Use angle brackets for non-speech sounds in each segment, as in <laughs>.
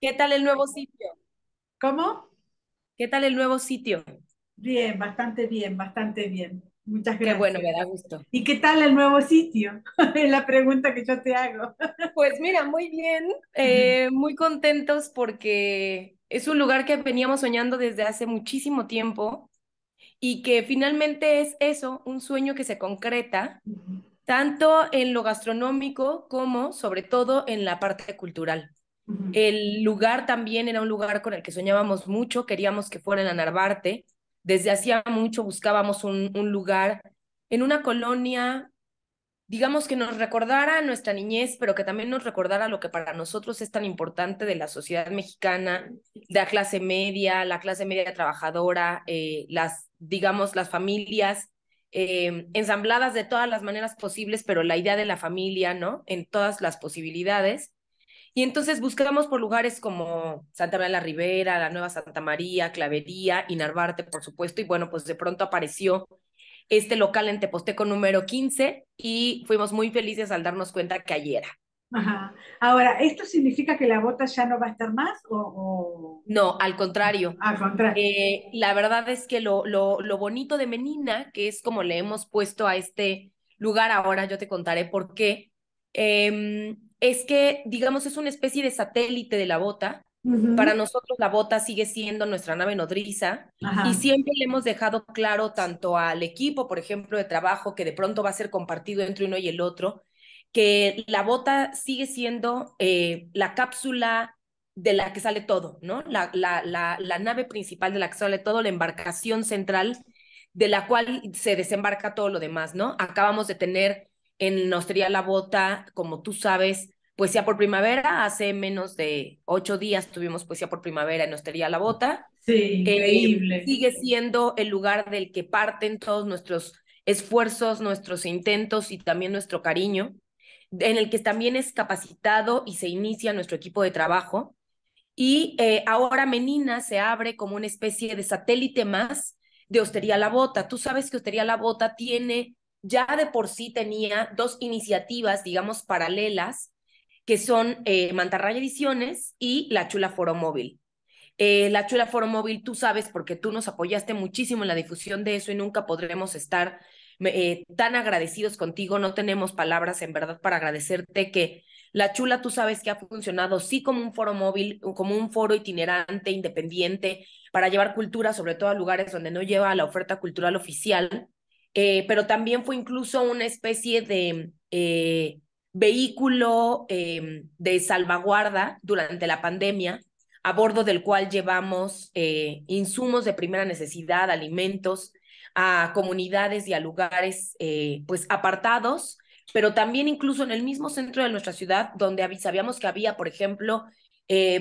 ¿Qué tal el nuevo sitio? ¿Cómo? ¿Qué tal el nuevo sitio? Bien, bastante bien, bastante bien. Muchas gracias. Qué bueno, me da gusto. ¿Y qué tal el nuevo sitio? <laughs> es la pregunta que yo te hago. <laughs> pues mira, muy bien, eh, muy contentos porque es un lugar que veníamos soñando desde hace muchísimo tiempo y que finalmente es eso, un sueño que se concreta, tanto en lo gastronómico como sobre todo en la parte cultural. El lugar también era un lugar con el que soñábamos mucho, queríamos que fuera en la Narvarte. Desde hacía mucho buscábamos un, lugar en una colonia, digamos que nos recordara nuestra niñez, pero que también nos recordara lo que para nosotros es tan importante de la sociedad mexicana, de la clase media, la clase media trabajadora, eh, las, digamos, las familias eh, ensambladas de todas las maneras posibles, pero la idea de la familia, ¿no? En todas las posibilidades. Y entonces buscamos por lugares como Santa María la Ribera, la Nueva Santa María, Clavería y Narvarte, por supuesto. Y bueno, pues de pronto apareció este local en Teposteco número 15 y fuimos muy felices al darnos cuenta que ayer era. Ajá. Ahora, ¿esto significa que la bota ya no va a estar más? O, No, al contrario. Al contrario. Eh, la verdad es que lo, lo, lo, bonito de Menina, que es como le hemos puesto a este lugar ahora, yo te contaré por qué, em, es que, digamos, es una especie de satélite de la bota. Para nosotros la bota sigue siendo nuestra nave nodriza y siempre le hemos dejado claro tanto al equipo, por ejemplo, de trabajo, que de pronto va a ser compartido entre uno y el otro, que la bota sigue siendo eh, la cápsula de la que sale todo, ¿no? La, la, la, la, nave principal de la que sale todo, la embarcación central de la cual se desembarca todo lo demás, ¿no? Acabamos de tener en Hostería La Bota, como tú sabes, Poesía por Primavera. Hace menos de ocho días tuvimos Poesía por Primavera en Hostería La Bota. Sí, eh, increíble. sigue siendo el lugar del que parten todos nuestros esfuerzos, nuestros intentos y también nuestro cariño, en el que también es capacitado y se inicia nuestro equipo de trabajo. Y eh, ahora Menina se abre como una especie de satélite más de Hostería La Bota. Tú sabes que Hostería La Bota tiene ya de por sí tenía dos iniciativas, digamos, paralelas, que son eh, Mantarraya Ediciones y La Chula Foro Móvil. Eh, la Chula Foro Móvil, tú sabes, porque tú nos apoyaste muchísimo en la difusión de eso y nunca podremos estar eh, tan agradecidos contigo. No tenemos palabras, en verdad, para agradecerte que La Chula, tú sabes que ha funcionado sí como un foro móvil, como un foro itinerante, independiente, para llevar cultura, sobre todo a lugares donde no lleva la oferta cultural oficial eh, pero también fue incluso una especie de eh, vehículo eh, de salvaguarda durante la pandemia, a bordo del cual llevamos insumos de primera necesidad, alimentos a comunidades y a lugares pues apartados, pero también incluso en el mismo centro de nuestra ciudad, donde sabíamos que había, por ejemplo,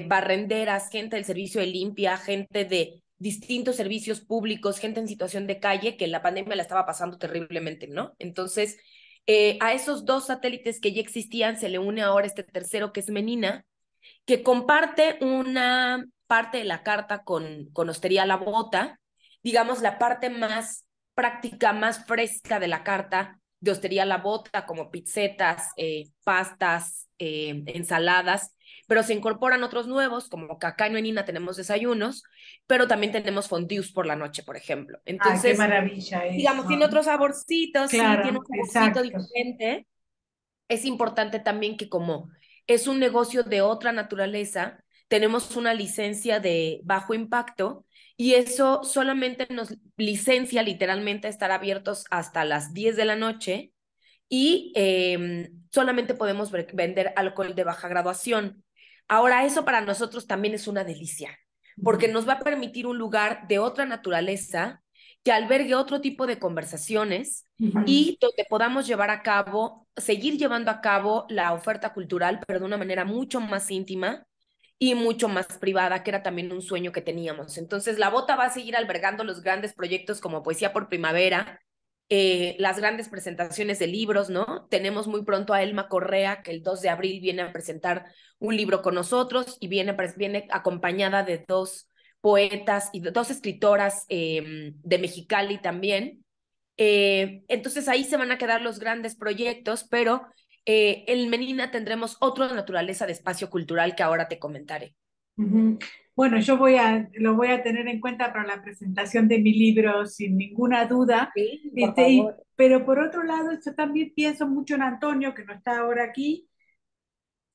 barrenderas, gente del servicio de limpia, gente de distintos servicios públicos, gente en situación de calle que la pandemia la estaba pasando terriblemente, ¿no? Entonces, eh, a esos dos satélites que ya existían se le une ahora este tercero que es Menina, que comparte una parte de la carta con, con Hostería La Bota, digamos la parte más práctica, más fresca de la carta de Hostería La Bota, como pizzetas, eh, pastas, eh, ensaladas, pero se incorporan otros nuevos, como Cacaño en nina tenemos desayunos, pero también tenemos fondues por la noche, por ejemplo. Entonces, qué maravilla digamos, tiene otros saborcitos, tiene un saborcito diferente. Es importante también que como es un negocio de otra naturaleza, tenemos una licencia de bajo impacto y eso solamente nos licencia literalmente a estar abiertos hasta las 10 de la noche y em, solamente podemos vender alcohol de baja graduación. Ahora, eso para nosotros también es una delicia, porque nos va a permitir un lugar de otra naturaleza que albergue otro tipo de conversaciones y donde podamos llevar a cabo, seguir llevando a cabo la oferta cultural, pero de una manera mucho más íntima y mucho más privada, que era también un sueño que teníamos. Entonces, la bota va a seguir albergando los grandes proyectos como Poesía por Primavera, eh, las grandes presentaciones de libros, ¿no? Tenemos muy pronto a Elma Correa, que el 2 de abril viene a presentar un libro con nosotros y viene, acompañada de dos poetas y dos escritoras eh, de Mexicali también. Eh, entonces ahí se van a quedar los grandes proyectos, pero en Menina tendremos otra naturaleza de espacio cultural que ahora te comentaré. Bueno, yo voy a, lo voy a tener en cuenta para la presentación de mi libro, sin ninguna duda. Sí, este, pero por otro lado, yo también pienso mucho en Antonio, que no está ahora aquí,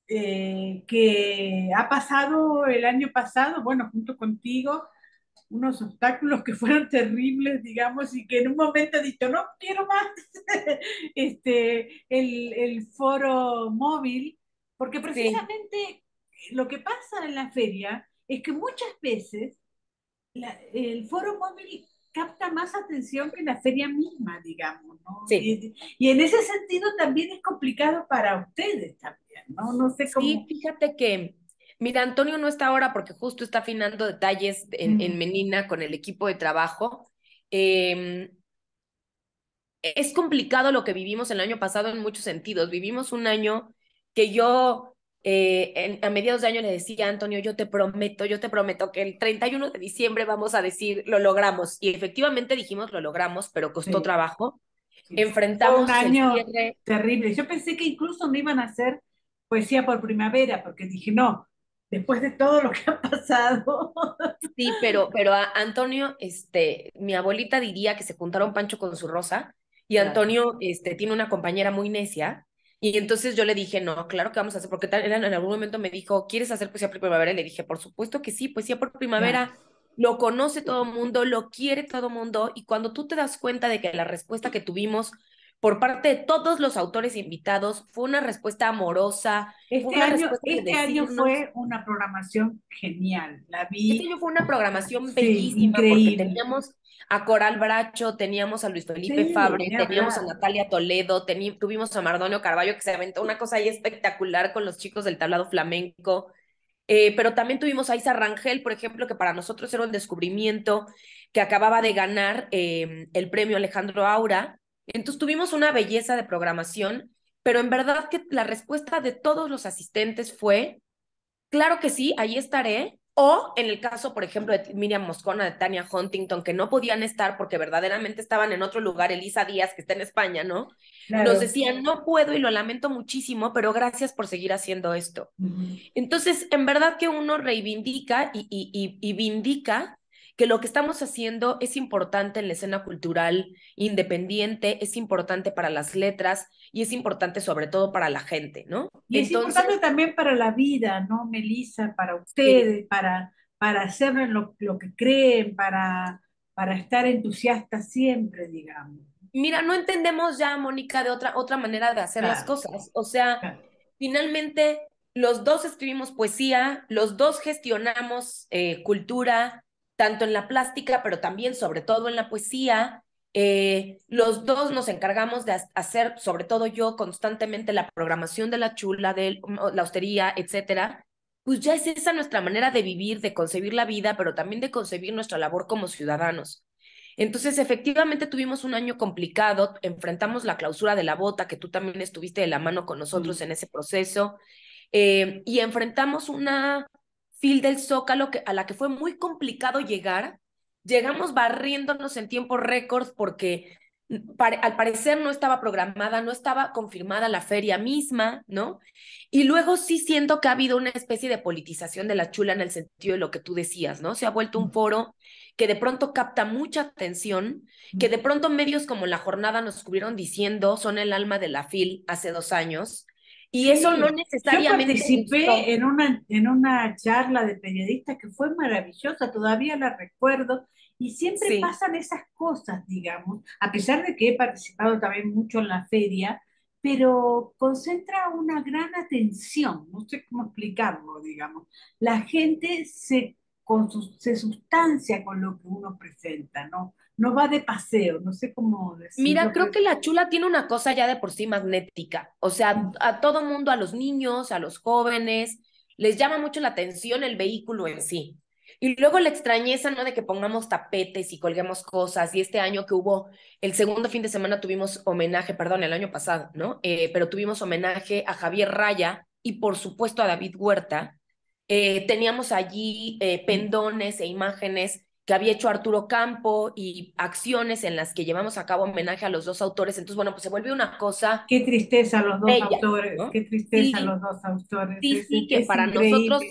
eh, que ha pasado el año pasado, bueno, junto contigo, unos obstáculos que fueron terribles, digamos, y que en un momento dicho, no quiero más <laughs> este, el, el, foro móvil, porque precisamente lo que pasa en la feria es que muchas veces el foro móvil capta más atención que la feria misma, digamos, ¿no? Sí. Y, en ese sentido también es complicado para ustedes también, ¿no? No sé cómo. Sí, fíjate que, mira, Antonio no está ahora porque justo está afinando detalles en, mm. Menina con el equipo de trabajo. Em, es complicado lo que vivimos el año pasado en muchos sentidos. Vivimos un año que yo eh, a mediados de año le decía a Antonio, yo te prometo, yo te prometo que el 31 de diciembre vamos a decir, lo logramos. Y efectivamente dijimos, lo logramos, pero costó trabajo. Enfrentamos un año terrible. Yo pensé que incluso no iban a hacer poesía por primavera, porque dije, no, después de todo lo que ha pasado. Sí, pero, pero Antonio, este, mi abuelita diría que se juntaron Pancho con su rosa. Y Antonio este, tiene una compañera muy necia y entonces yo le dije, no, claro que vamos a hacer, porque tal, en, en algún momento me dijo, ¿quieres hacer poesía por primavera? Y le dije, por supuesto que sí, poesía por primavera. Lo conoce todo el mundo, lo quiere todo el mundo. Y cuando tú te das cuenta de que la respuesta que tuvimos por parte de todos los autores invitados fue una respuesta amorosa. Este, año, este año, fue una programación genial. La vi. Este año fue una programación bellísima increíble. porque teníamos a Coral Bracho, teníamos a Luis Felipe Fabre, teníamos a Natalia Toledo, tuvimos a Mardonio Carballo, que se aventó una cosa ahí espectacular con los chicos del tablado flamenco. Eh, pero también tuvimos a Isa Rangel, por ejemplo, que para nosotros era un descubrimiento, que acababa de ganar em, el premio Alejandro Aura. Entonces tuvimos una belleza de programación, pero en verdad que la respuesta de todos los asistentes fue, claro que sí, ahí estaré, o en el caso, por ejemplo, de Miriam Moscona, de Tania Huntington, que no podían estar porque verdaderamente estaban en otro lugar, Elisa Díaz, que está en España, ¿no? Nos decían, no puedo y lo lamento muchísimo, pero gracias por seguir haciendo esto. Entonces, en verdad que uno reivindica y, y vindica que lo que estamos haciendo es importante en la escena cultural independiente, es importante para las letras y es importante sobre todo para la gente, ¿no? Y es importante también para la vida, ¿no, Melissa? Para ustedes, para, para hacer lo, que creen, para, para estar entusiastas siempre, digamos. Mira, no entendemos ya, Mónica, de otra, otra manera de hacer las cosas. O sea, finalmente los dos escribimos poesía, los dos gestionamos eh, cultura, tanto en la plástica, pero también sobre todo en la poesía. Eh, los dos nos encargamos de hacer, sobre todo yo, constantemente la programación de la chula, de mm, la hostería, etcétera. Pues ya es esa nuestra manera de vivir, de concebir la vida, pero también de concebir nuestra labor como ciudadanos. Entonces, efectivamente tuvimos un año complicado, enfrentamos la clausura de la bota, que tú también estuviste de la mano con nosotros en ese proceso, eh, y enfrentamos una fil del Zócalo a la que fue muy complicado llegar. Llegamos barriéndonos en tiempo récord porque mm, al parecer no estaba programada, no estaba confirmada la feria misma, ¿no? Y luego sí siento que ha habido una especie de politización de la chula en el sentido de lo que tú decías, ¿no? Se ha vuelto un mm. foro que de pronto capta mucha atención, que mm. de pronto medios como La Jornada nos cubrieron diciendo son el alma de la FIL hace dos años, y eso no necesariamente. Yo participé en una, en una charla de periodistas que fue maravillosa, todavía la recuerdo, y siempre pasan esas cosas, digamos, a pesar de que he participado también mucho en la feria, pero concentra una gran atención, no sé cómo explicarlo, digamos. La gente se se sustancia con lo que uno presenta, ¿no? No va de paseo, no sé cómo decirlo. Mira, creo que la chula tiene una cosa ya de por sí magnética, o sea, a todo mundo, a los niños, a los jóvenes, les llama mucho la atención el vehículo en sí. Y luego la extrañeza, ¿no? De que pongamos tapetes y colguemos cosas. Y este año que hubo, el segundo fin de semana tuvimos homenaje, perdón, el año pasado, ¿no? Eh, pero tuvimos homenaje a Javier Raya y por supuesto a David Huerta, eh, teníamos allí eh, pendones e imágenes que había hecho Arturo Campo y acciones en las que llevamos a cabo homenaje a los dos autores. Entonces, bueno, pues se volvió una cosa. Qué tristeza los dos autores, qué tristeza los dos autores. Sí, sí, que para nosotros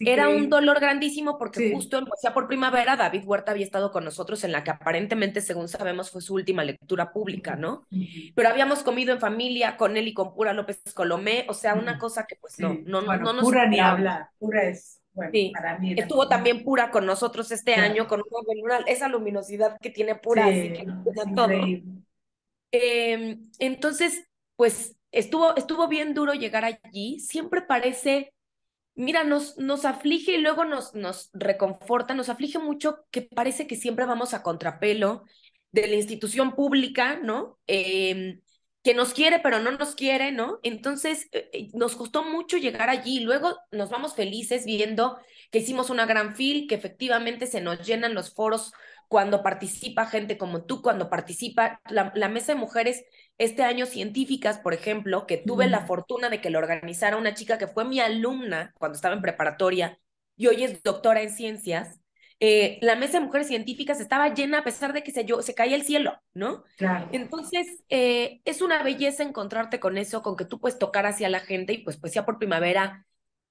era un dolor grandísimo porque justo en por Primavera David Huerta había estado con nosotros en la que aparentemente, según sabemos, fue su última lectura pública, ¿no? Pero habíamos comido en familia con él y con Pura López Colomé, o sea, una cosa que pues no, no, nos... Pura ni habla, Pura es... para mí Estuvo también Pura con nosotros este año, con esa luminosidad que tiene Pura, así que todo. Em, entonces, pues estuvo, estuvo bien duro llegar allí. Siempre parece mira, nos, nos aflige y luego nos, nos reconforta, nos aflige mucho que parece que siempre vamos a contrapelo de la institución pública, ¿no? Em, que nos quiere pero no nos quiere, ¿no? Entonces eh, eh, nos costó mucho llegar allí. Luego nos vamos felices viendo que hicimos una gran fil, que efectivamente se nos llenan los foros cuando participa gente como tú, cuando participa la mesa de mujeres este año científicas, por ejemplo, que tuve la fortuna de que lo organizara una chica que fue mi alumna cuando estaba en preparatoria y hoy es doctora en ciencias. Eh, la mesa de mujeres científicas estaba llena a pesar de que se, yo, se caía el cielo, ¿no? Claro. Entonces, eh, es una belleza encontrarte con eso, con que tú puedes tocar hacia la gente y pues pues ya por primavera,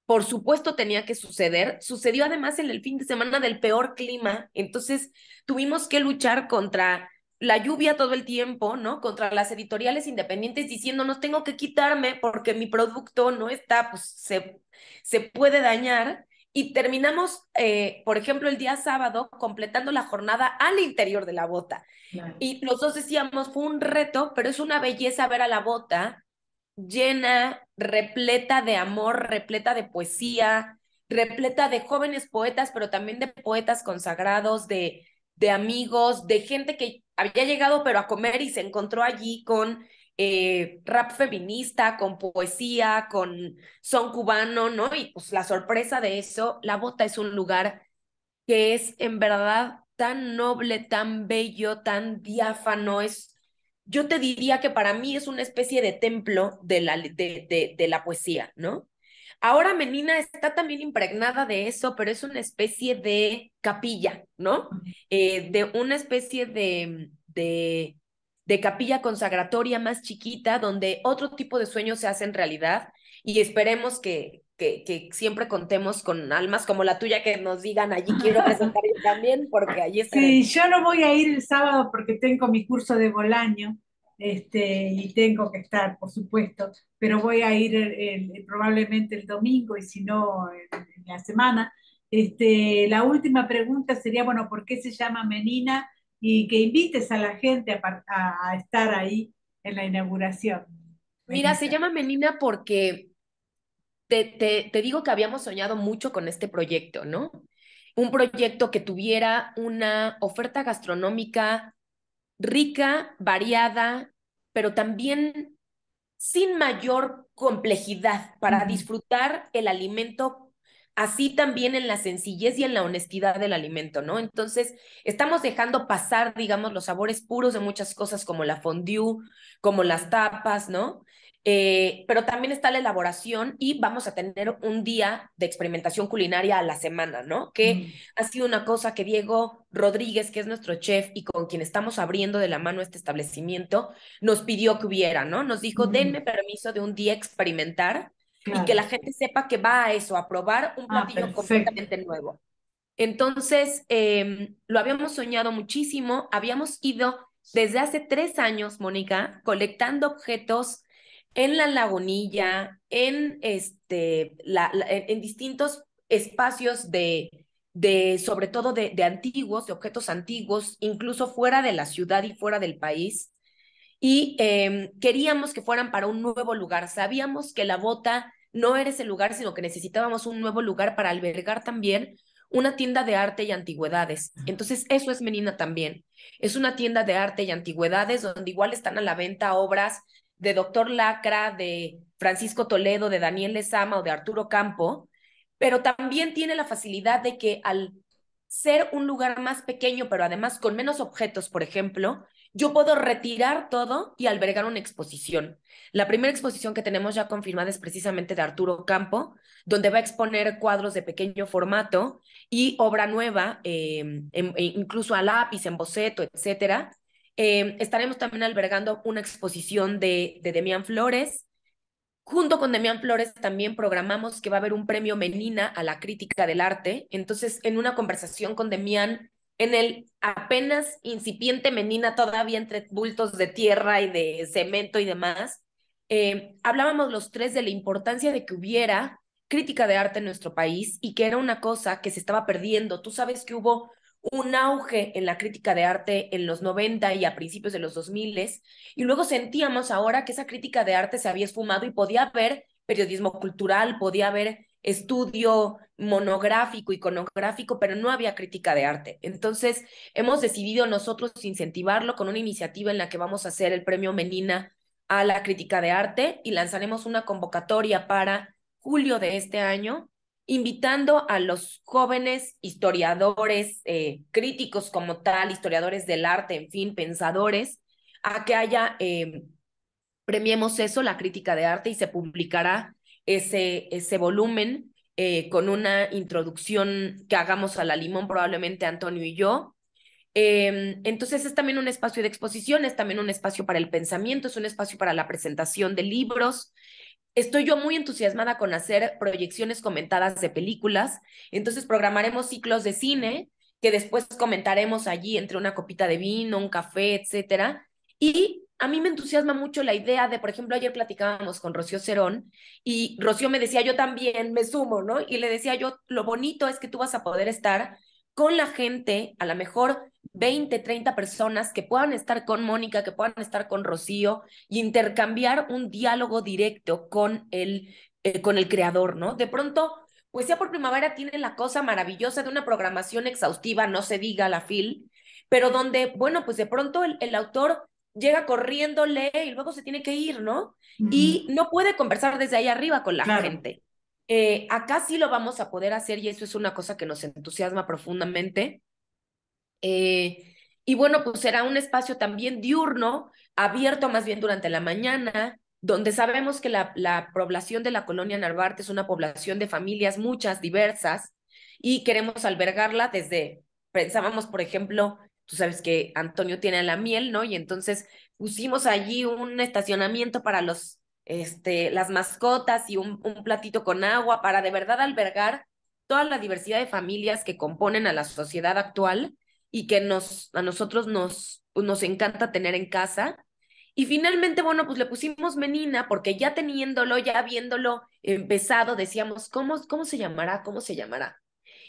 por supuesto tenía que suceder. Sucedió además en el fin de semana del peor clima, entonces tuvimos que luchar contra la lluvia todo el tiempo, ¿no? Contra las editoriales independientes diciéndonos tengo que quitarme porque mi producto no está, pues se, se puede dañar. Y terminamos, eh, por ejemplo, el día sábado completando la jornada al interior de la bota. Y los dos decíamos, fue un reto, pero es una belleza ver a la bota llena, repleta de amor, repleta de poesía, repleta de jóvenes poetas, pero también de poetas consagrados, de, de amigos, de gente que había llegado pero a comer y se encontró allí con eh, rap feminista, con poesía, con son cubano, ¿no? Y pues la sorpresa de eso, la bota es un lugar que es en verdad tan noble, tan bello, tan diáfano, es, yo te diría que para mí es una especie de templo de la, de la poesía, ¿no? Ahora Menina está también impregnada de eso, pero es una especie de capilla, ¿no? Eh, de una especie de, capilla consagratoria más chiquita, donde otro tipo de sueños se hacen realidad y esperemos que, que, que, siempre contemos con almas como la tuya que nos digan allí quiero presentar <laughs> también, porque allí está. Sí, yo no voy a ir el sábado porque tengo mi curso de Bolaño, este, y tengo que estar, por supuesto, pero voy a ir probablemente el domingo y si no, en la semana. Este, la última pregunta sería, bueno, ¿por qué se llama Menina? Y que invites a la gente a, estar ahí en la inauguración. Mira, se llama Menina porque te, te digo que habíamos soñado mucho con este proyecto, ¿no? Un proyecto que tuviera una oferta gastronómica rica, variada, pero también sin mayor complejidad para disfrutar el alimento, así también en la sencillez y en la honestidad del alimento, ¿no? Entonces, estamos dejando pasar, digamos, los sabores puros de muchas cosas como la fondue, como las tapas, ¿no? Eh, pero también está la elaboración y vamos a tener un día de experimentación culinaria a la semana, ¿no? Que mm. ha sido una cosa que Diego Rodríguez, que es nuestro chef y con quien estamos abriendo de la mano este establecimiento, nos pidió que hubiera, ¿no? Nos dijo, mm. denme permiso de un día experimentar y que la gente sepa que va a eso, a probar un ah, platillo completamente nuevo. Entonces, em, lo habíamos soñado muchísimo, habíamos ido desde hace tres años, Mónica, colectando objetos en la lagunilla, en, este, la, en distintos espacios de, de sobre todo de, antiguos, de objetos antiguos, incluso fuera de la ciudad y fuera del país. Y em, queríamos que fueran para un nuevo lugar. Sabíamos que la bota no era ese lugar, sino que necesitábamos un nuevo lugar para albergar también una tienda de arte y antigüedades. Entonces, eso es Menina también. Es una tienda de arte y antigüedades donde igual están a la venta obras de Doctor Lacra, de Francisco Toledo, de Daniel Lezama o de Arturo Campo, pero también tiene la facilidad de que al ser un lugar más pequeño, pero además con menos objetos, por ejemplo, yo puedo retirar todo y albergar una exposición. La primera exposición que tenemos ya confirmada es precisamente de Arturo Campo, donde va a exponer cuadros de pequeño formato y obra nueva, eh, e incluso a lápiz, en boceto, etcétera, Em, estaremos también albergando una exposición de, Demián Flores. Junto con Demián Flores también programamos que va a haber un premio Menina a la crítica del arte. Entonces, en una conversación con Demián, en el apenas incipiente Menina, todavía entre bultos de tierra y de cemento y demás, em, hablábamos los tres de la importancia de que hubiera crítica de arte en nuestro país y que era una cosa que se estaba perdiendo. Tú sabes que hubo un auge en la crítica de arte en los 90 y a principios de los 2000 y luego sentíamos ahora que esa crítica de arte se había esfumado y podía haber periodismo cultural, podía haber estudio monográfico, iconográfico, pero no había crítica de arte. Entonces, hemos decidido nosotros incentivarlo con una iniciativa en la que vamos a hacer el premio Menina a la crítica de arte y lanzaremos una convocatoria para julio de este año invitando a los jóvenes historiadores, eh, críticos como tal, historiadores del arte, en fin, pensadores, a que haya, eh, premiemos eso, la crítica de arte, y se publicará ese, ese volumen eh, con una introducción que hagamos a la limón, probablemente Antonio y yo. Em, entonces es también un espacio de exposición, es también un espacio para el pensamiento, es un espacio para la presentación de libros, Estoy yo muy entusiasmada con hacer proyecciones comentadas de películas, entonces programaremos ciclos de cine que después comentaremos allí entre una copita de vino, un café, etcétera. Y a mí me entusiasma mucho la idea de, por ejemplo, ayer platicábamos con Rocío Cerón y Rocío me decía, yo también me sumo, ¿no? Y le decía yo, lo bonito es que tú vas a poder estar con la gente, a lo mejor 20, 30 personas que puedan estar con Mónica, que puedan estar con Rocío y intercambiar un diálogo directo con el, eh, con el creador, ¿no? De pronto, Poesía por Primavera tiene la cosa maravillosa de una programación exhaustiva, no se diga la FIL, pero donde, bueno, pues de pronto el, autor llega corriendo, lee y luego se tiene que ir, ¿no? Y no puede conversar desde ahí arriba con la gente. Eh, acá sí lo vamos a poder hacer y eso es una cosa que nos entusiasma profundamente. Eh, y bueno, pues será un espacio también diurno, abierto más bien durante la mañana, donde sabemos que la, la población de la colonia Narvarte es una población de familias muchas, diversas, y queremos albergarla desde, pensábamos, por ejemplo, tú sabes que Antonio tiene la miel, ¿no? Y entonces pusimos allí un estacionamiento para los, este, las mascotas y un, un platito con agua para de verdad albergar toda la diversidad de familias que componen a la sociedad actual y que nos, a nosotros nos, pues, nos encanta tener en casa. Y finalmente, bueno, pues le pusimos Menina porque ya teniéndolo, ya viéndolo empezado, decíamos, ¿cómo, cómo se llamará? ¿Cómo se llamará?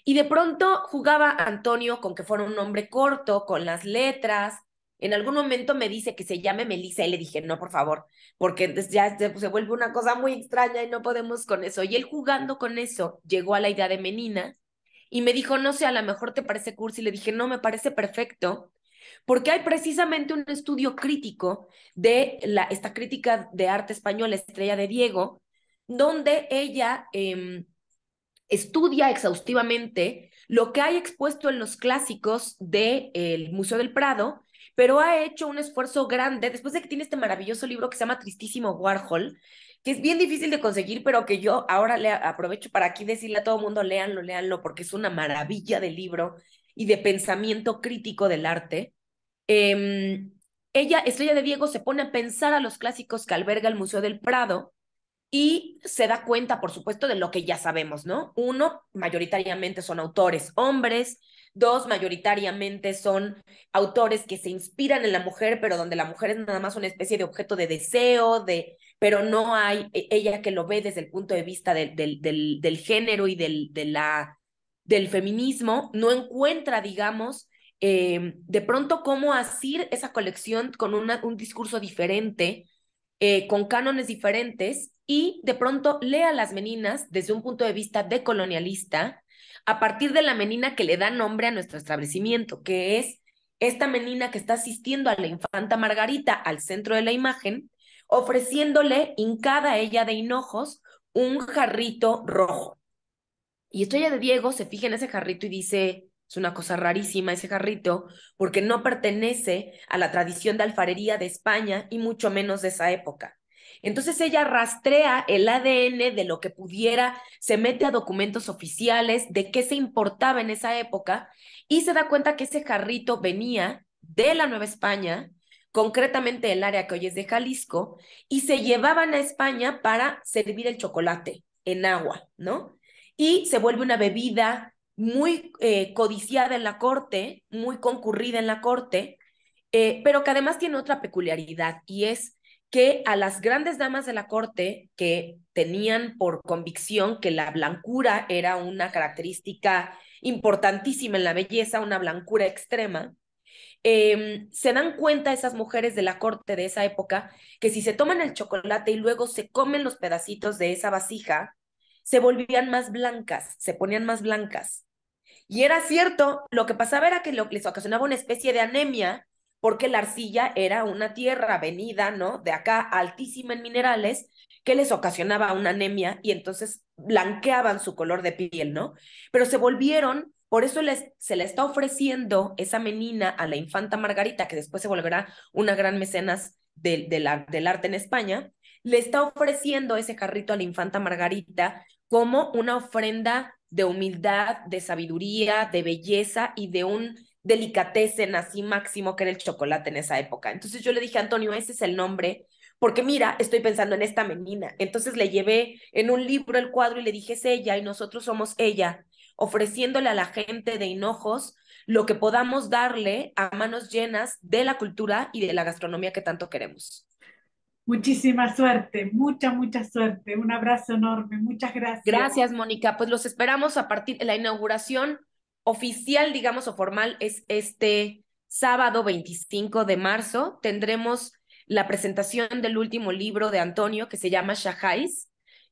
Y de pronto jugaba Antonio con que fuera un nombre corto, con las letras. En algún momento me dice que se llame Melissa y le dije, no, por favor, porque ya se, vuelve una cosa muy extraña y no podemos con eso. Y él jugando con eso llegó a la idea de Menina y me dijo, no sé, a lo mejor te parece cursi. Y le dije, no, me parece perfecto, porque hay precisamente un estudio crítico de la, esta crítica de arte española, Estrella de Diego, donde ella em, estudia exhaustivamente lo que hay expuesto en los clásicos del de, Museo del Prado, pero ha hecho un esfuerzo grande, después de que tiene este maravilloso libro que se llama Tristísimo Warhol, que es bien difícil de conseguir, pero que yo ahora le aprovecho para aquí decirle a todo el mundo, léanlo, léanlo, porque es una maravilla de libro y de pensamiento crítico del arte. Em, ella, Estrella de Diego, se pone a pensar a los clásicos que alberga el Museo del Prado y se da cuenta, por supuesto, de lo que ya sabemos, ¿no? Uno, mayoritariamente son autores hombres, Dos, mayoritariamente son autores que se inspiran en la mujer, pero donde la mujer es nada más una especie de objeto de deseo, de, pero no hay e, ella que lo ve desde el punto de vista del, del, género y del, de la, del feminismo, no encuentra, digamos, eh, de pronto cómo hacer esa colección con un discurso diferente, eh, con cánones diferentes, y de pronto lee a las meninas desde un punto de vista decolonialista, a partir de la menina que le da nombre a nuestro establecimiento, que es esta menina que está asistiendo a la infanta Margarita al centro de la imagen, ofreciéndole hincada ella de hinojos un jarrito rojo. Y Estrella de Diego se fija en ese jarrito y dice, es una cosa rarísima ese jarrito, porque no pertenece a la tradición de alfarería de España y mucho menos de esa época. Entonces ella rastrea el ADN de lo que pudiera, se mete a documentos oficiales de qué se importaba en esa época y se da cuenta que ese jarrito venía de la Nueva España concretamente el área que hoy es de Jalisco, y se llevaban a España para servir el chocolate en agua, ¿no? Y se vuelve una bebida muy eh, codiciada en la corte, muy concurrida en la corte, eh, pero que además tiene otra peculiaridad y es que a las grandes damas de la corte que tenían por convicción que la blancura era una característica importantísima en la belleza, una blancura extrema, Em, se dan cuenta esas mujeres de la corte de esa época que si se toman el chocolate y luego se comen los pedacitos de esa vasija, se volvían más blancas, se ponían más blancas. Y era cierto, lo que pasaba era que les ocasionaba una especie de anemia, porque la arcilla era una tierra venida, ¿no? De acá, altísima en minerales, que les ocasionaba una anemia y entonces blanqueaban su color de piel, ¿no? Pero se volvieron por eso se le está ofreciendo esa menina a la infanta Margarita, que después se volverá una gran mecenas del arte en España, le está ofreciendo ese carrito a la infanta Margarita como una ofrenda de humildad, de sabiduría, de belleza y de un delicatessen así máximo que era el chocolate en esa época. Entonces yo le dije, Antonio, ese es el nombre, porque mira, estoy pensando en esta menina. Entonces le llevé en un libro el cuadro y le dije, es ella y nosotros somos ella ofreciéndole a la gente de Hinojos lo que podamos darle a manos llenas de la cultura y de la gastronomía que tanto queremos. Muchísima suerte, mucha, mucha suerte. Un abrazo enorme, muchas gracias. Gracias, Mónica. Pues los esperamos a partir de la inauguración oficial, digamos, o formal, es este sábado 25 de marzo. Tendremos la presentación del último libro de Antonio que se llama Shahais,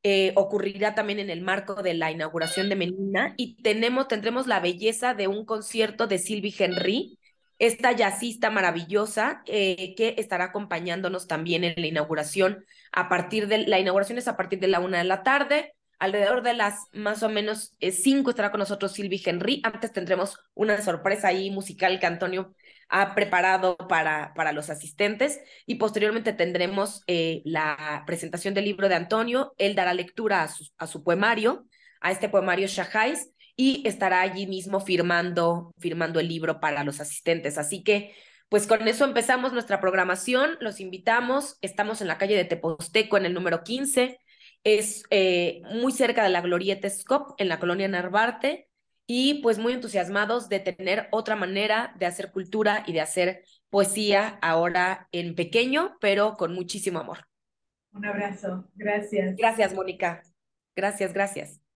eh, ocurrirá también en el marco de la inauguración de Menina y tenemos, tendremos la belleza de un concierto de Sylvie Henry, esta jazzista maravillosa eh, que estará acompañándonos también en la inauguración a partir de la inauguración es a partir de la una de la tarde alrededor de las más o menos eh, cinco estará con nosotros Silvi Henry. Antes tendremos una sorpresa ahí musical que Antonio ha preparado para, para los asistentes y posteriormente tendremos eh, la presentación del libro de Antonio. Él dará lectura a su, a su poemario, a este poemario Shahais, y estará allí mismo firmando, firmando el libro para los asistentes. Así que pues con eso empezamos nuestra programación. Los invitamos. Estamos en la calle de Teposteco, en el número 15 es eh, muy cerca de la Glorieta Scop, en la colonia Narvarte, y pues muy entusiasmados de tener otra manera de hacer cultura y de hacer poesía ahora en pequeño, pero con muchísimo amor. Un abrazo, gracias. Gracias, Mónica. Gracias, gracias.